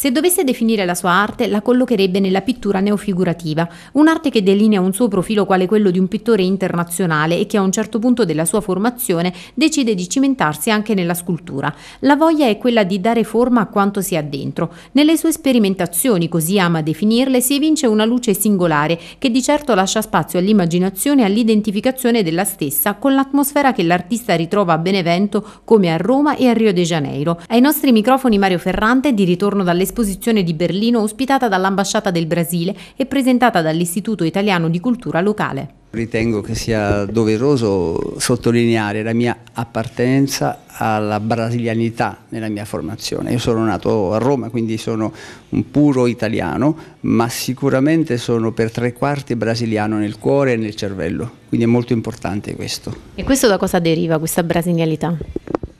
Se dovesse definire la sua arte, la collocherebbe nella pittura neofigurativa, un'arte che delinea un suo profilo quale quello di un pittore internazionale e che a un certo punto della sua formazione decide di cimentarsi anche nella scultura. La voglia è quella di dare forma a quanto si ha dentro. Nelle sue sperimentazioni, così ama definirle, si evince una luce singolare che di certo lascia spazio all'immaginazione e all'identificazione della stessa con l'atmosfera che l'artista ritrova a Benevento come a Roma e a Rio de Janeiro. Ai nostri microfoni Mario Ferrante di ritorno dalle esposizione di Berlino ospitata dall'Ambasciata del Brasile e presentata dall'Istituto Italiano di Cultura Locale. Ritengo che sia doveroso sottolineare la mia appartenenza alla brasilianità nella mia formazione. Io sono nato a Roma, quindi sono un puro italiano, ma sicuramente sono per tre quarti brasiliano nel cuore e nel cervello, quindi è molto importante questo. E questo da cosa deriva questa brasilianità?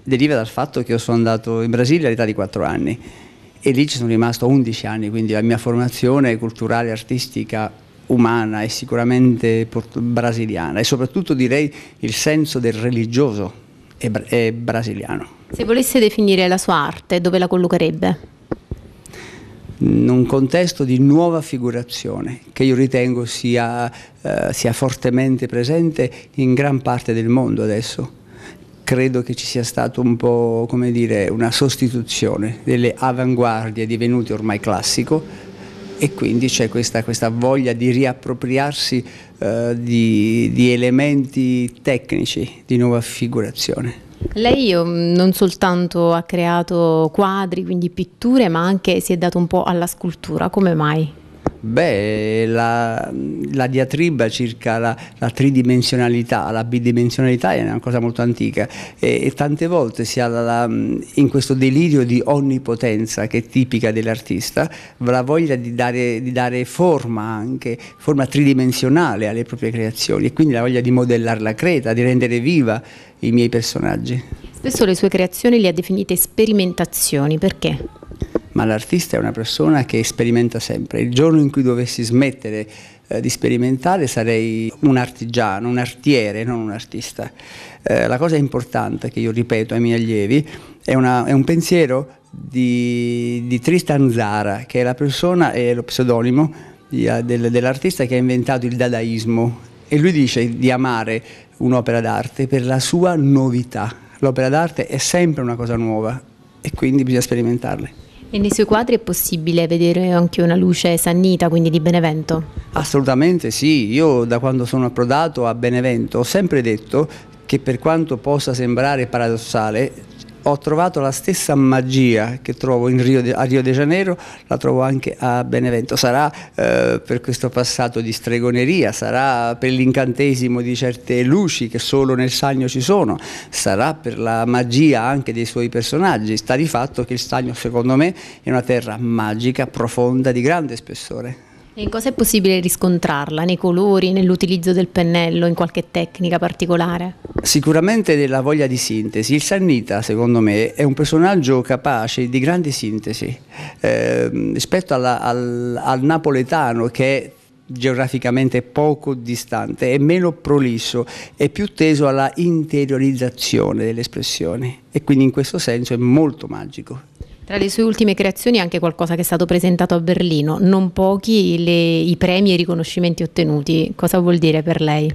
Deriva dal fatto che io sono andato in Brasile all'età di quattro anni e lì ci sono rimasto 11 anni, quindi la mia formazione culturale, artistica, umana è sicuramente brasiliana e soprattutto direi il senso del religioso è, bra- è brasiliano. Se volesse definire la sua arte, dove la collocherebbe? in un contesto di nuova figurazione che io ritengo sia, eh, sia, fortemente presente in gran parte del mondo adesso credo che ci sia stata un po' come dire, una sostituzione delle avanguardie divenute ormai classico e quindi c'è questa, questa, voglia di riappropriarsi eh, di, di elementi tecnici di nuova figurazione. Lei mm, non soltanto ha creato quadri, quindi pitture, ma anche si è dato un po' alla scultura, come mai? Beh, la, la diatriba circa la, la, tridimensionalità, la bidimensionalità è una cosa molto antica e, e tante volte si ha la, in questo delirio di onnipotenza che è tipica dell'artista, la voglia di dare, di dare, forma anche, forma tridimensionale alle proprie creazioni e quindi la voglia di modellare la creta, di rendere viva i miei personaggi. Spesso le sue creazioni le ha definite sperimentazioni, perché? ma l'artista è una persona che sperimenta sempre. Il giorno in cui dovessi smettere eh, di sperimentare sarei un artigiano, un artiere, non un artista. Eh, la cosa importante che io ripeto ai miei allievi è, una, è un pensiero di, di, Tristan Zara, che è la persona, è lo pseudonimo eh, dell'artista che ha inventato il dadaismo e lui dice di amare un'opera d'arte per la sua novità. L'opera d'arte è sempre una cosa nuova e quindi bisogna sperimentarle. E nei suoi quadri è possibile vedere anche una luce sannita, quindi di Benevento? Assolutamente sì, io da quando sono approdato a Benevento ho sempre detto che per quanto possa sembrare paradossale ho trovato la stessa magia che trovo Rio de, a Rio de Janeiro, la trovo anche a Benevento. Sarà eh, per questo passato di stregoneria, sarà per l'incantesimo di certe luci che solo nel stagno ci sono, sarà per la magia anche dei suoi personaggi. Sta di fatto che il stagno, secondo me, è una terra magica, profonda, di grande spessore. E in cosa è possibile riscontrarla? Nei colori, nell'utilizzo del pennello, in qualche tecnica particolare? Sicuramente nella voglia di sintesi. Il Sannita, secondo me, è un personaggio capace di grande sintesi eh, rispetto alla, al, al napoletano che è geograficamente poco distante, è meno prolisso, è più teso alla interiorizzazione delle espressioni e quindi in questo senso è molto magico. Tra le sue ultime creazioni anche qualcosa che è stato presentato a Berlino, non pochi le, i premi e i riconoscimenti ottenuti. Cosa vuol dire per lei?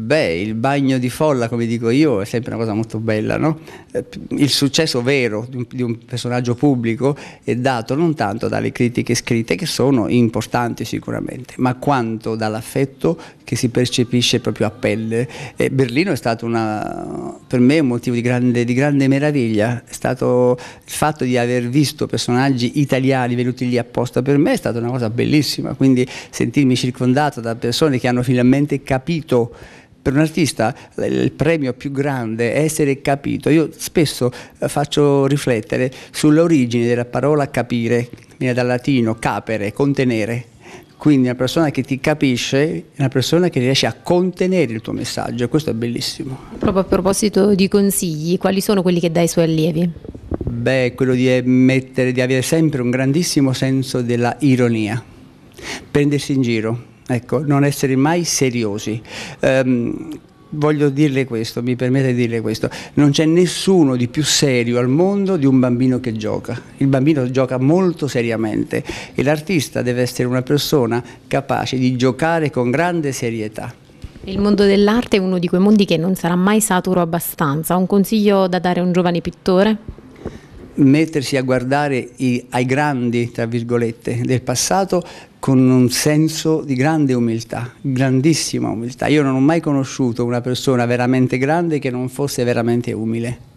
Beh, il bagno di folla, come dico io, è sempre una cosa molto bella, no? Eh, il successo vero di un, di un personaggio pubblico è dato non tanto dalle critiche scritte, che sono importanti sicuramente, ma quanto dall'affetto che si percepisce proprio a pelle. E Berlino è stato una, per me un motivo di grande, di grande, meraviglia, è stato il fatto di aver visto personaggi italiani venuti lì apposta per me, è stata una cosa bellissima, quindi sentirmi circondato da persone che hanno finalmente capito per un artista eh, il premio più grande è essere capito. Io spesso eh, faccio riflettere sull'origine della parola capire, viene dal latino capere, contenere. Quindi una persona che ti capisce è una persona che riesce a contenere il tuo messaggio questo è bellissimo. Proprio a proposito di consigli, quali sono quelli che dai ai suoi allievi? Beh, quello di, eh, mettere, di avere sempre un grandissimo senso della ironia, prendersi in giro, ecco, non essere mai seriosi. Um, voglio dirle questo, mi permette di dirle questo, non c'è nessuno di più serio al mondo di un bambino che gioca. Il bambino gioca molto seriamente e l'artista deve essere una persona capace di giocare con grande serietà. Il mondo dell'arte è uno di quei mondi che non sarà mai saturo abbastanza. Un consiglio da dare a un giovane pittore? mettersi a guardare i, ai grandi, tra virgolette, del passato con un senso di grande umiltà, grandissima umiltà. Io non ho mai conosciuto una persona veramente grande che non fosse veramente umile.